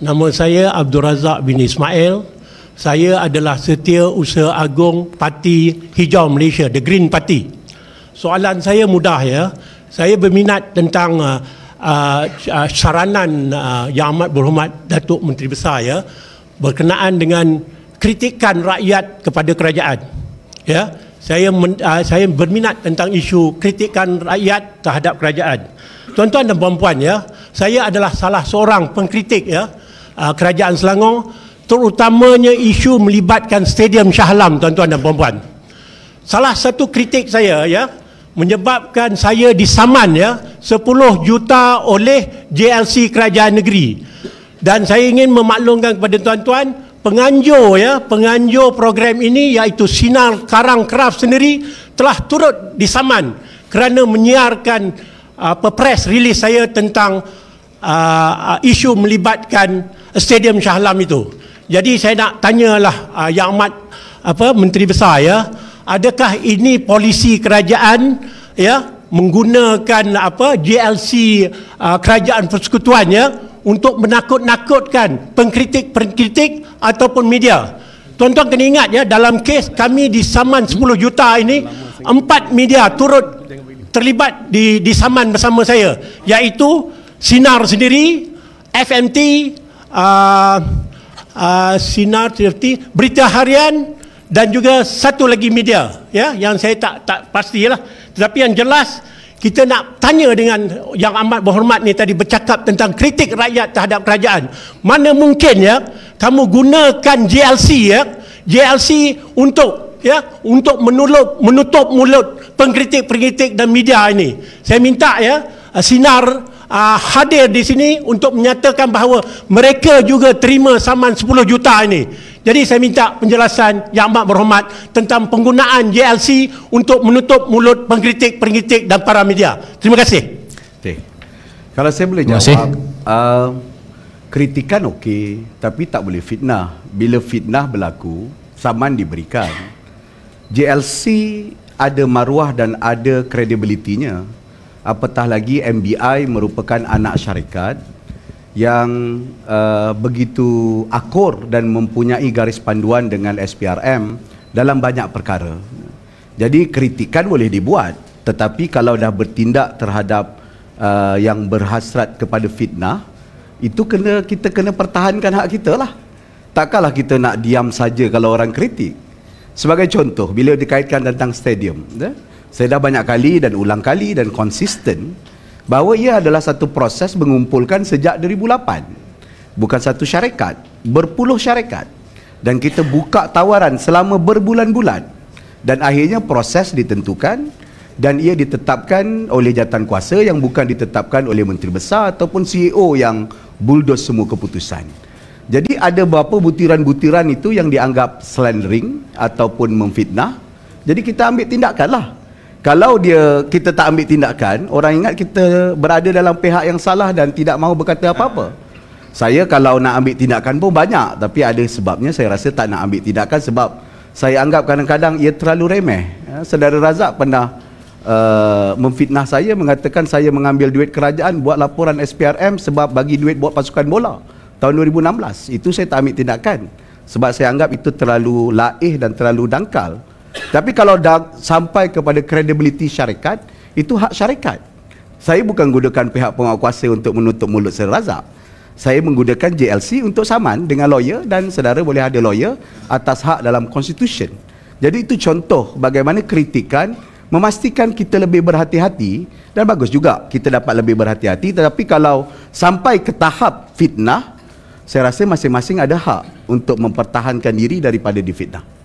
Nama saya Abdul Razak bin Ismail. Saya adalah setia usaha agung Parti Hijau Malaysia, The Green Party. Soalan saya mudah ya. Saya berminat tentang uh, uh, uh, saranan uh, yang amat berhormat Datuk Menteri Besar ya berkenaan dengan kritikan rakyat kepada kerajaan. Ya, saya men, uh, saya berminat tentang isu kritikan rakyat terhadap kerajaan. Tuan-tuan dan puan-puan ya, saya adalah salah seorang pengkritik ya uh, kerajaan Selangor terutamanya isu melibatkan stadium Shah Alam tuan-tuan dan puan-puan. Salah satu kritik saya ya menyebabkan saya disaman ya 10 juta oleh JLC Kerajaan Negeri. Dan saya ingin memaklumkan kepada tuan-tuan penganjur ya penganjur program ini iaitu Sinar Karang Craft sendiri telah turut disaman kerana menyiarkan uh, ah, press release saya tentang uh, isu melibatkan Stadium Shah Alam itu. Jadi saya nak tanyalah uh, Yang Amat apa Menteri Besar ya, adakah ini polisi kerajaan ya menggunakan apa JLC uh, ah, kerajaan persekutuan ya untuk menakut-nakutkan pengkritik-pengkritik ataupun media. Tuan-tuan kena ingat ya dalam kes kami disaman 10 juta ini empat media turut terlibat di disaman bersama saya iaitu Sinar sendiri, FMT, uh, uh, Sinar TRT, Berita Harian dan juga satu lagi media ya yang saya tak tak pastilah tetapi yang jelas kita nak tanya dengan yang amat berhormat ni tadi bercakap tentang kritik rakyat terhadap kerajaan. Mana mungkin ya kamu gunakan JLC ya, JLC untuk ya untuk menutup menutup mulut pengkritik-pengkritik dan media ini. Saya minta ya sinar uh, hadir di sini untuk menyatakan bahawa mereka juga terima saman 10 juta ini. Jadi saya minta penjelasan yang amat berhormat tentang penggunaan JLC untuk menutup mulut pengkritik-pengkritik dan para media. Terima kasih. Okay. Kalau saya boleh jawab, uh, kritikan okey tapi tak boleh fitnah. Bila fitnah berlaku, saman diberikan. JLC ada maruah dan ada kredibilitinya apatah lagi MBI merupakan anak syarikat yang uh, begitu akur dan mempunyai garis panduan dengan SPRM dalam banyak perkara. Jadi kritikan boleh dibuat tetapi kalau dah bertindak terhadap uh, yang berhasrat kepada fitnah itu kena kita kena pertahankan hak kita lah. Takkanlah kita nak diam saja kalau orang kritik. Sebagai contoh bila dikaitkan tentang stadium, ya saya dah banyak kali dan ulang kali dan konsisten bahawa ia adalah satu proses mengumpulkan sejak 2008 bukan satu syarikat berpuluh syarikat dan kita buka tawaran selama berbulan-bulan dan akhirnya proses ditentukan dan ia ditetapkan oleh jatan kuasa yang bukan ditetapkan oleh menteri besar ataupun CEO yang buldos semua keputusan. Jadi ada beberapa butiran-butiran itu yang dianggap slandering ataupun memfitnah. Jadi kita ambil tindakan lah kalau dia kita tak ambil tindakan orang ingat kita berada dalam pihak yang salah dan tidak mahu berkata apa-apa saya kalau nak ambil tindakan pun banyak tapi ada sebabnya saya rasa tak nak ambil tindakan sebab saya anggap kadang-kadang ia terlalu remeh ya, saudara Razak pernah Uh, memfitnah saya mengatakan saya mengambil duit kerajaan buat laporan SPRM sebab bagi duit buat pasukan bola tahun 2016 itu saya tak ambil tindakan sebab saya anggap itu terlalu laih dan terlalu dangkal tapi kalau dah sampai kepada kredibiliti syarikat, itu hak syarikat. Saya bukan gunakan pihak penguasa untuk menutup mulut Sir Razak. Saya menggunakan JLC untuk saman dengan lawyer dan saudara boleh ada lawyer atas hak dalam konstitusi. Jadi itu contoh bagaimana kritikan memastikan kita lebih berhati-hati dan bagus juga kita dapat lebih berhati-hati tetapi kalau sampai ke tahap fitnah saya rasa masing-masing ada hak untuk mempertahankan diri daripada difitnah.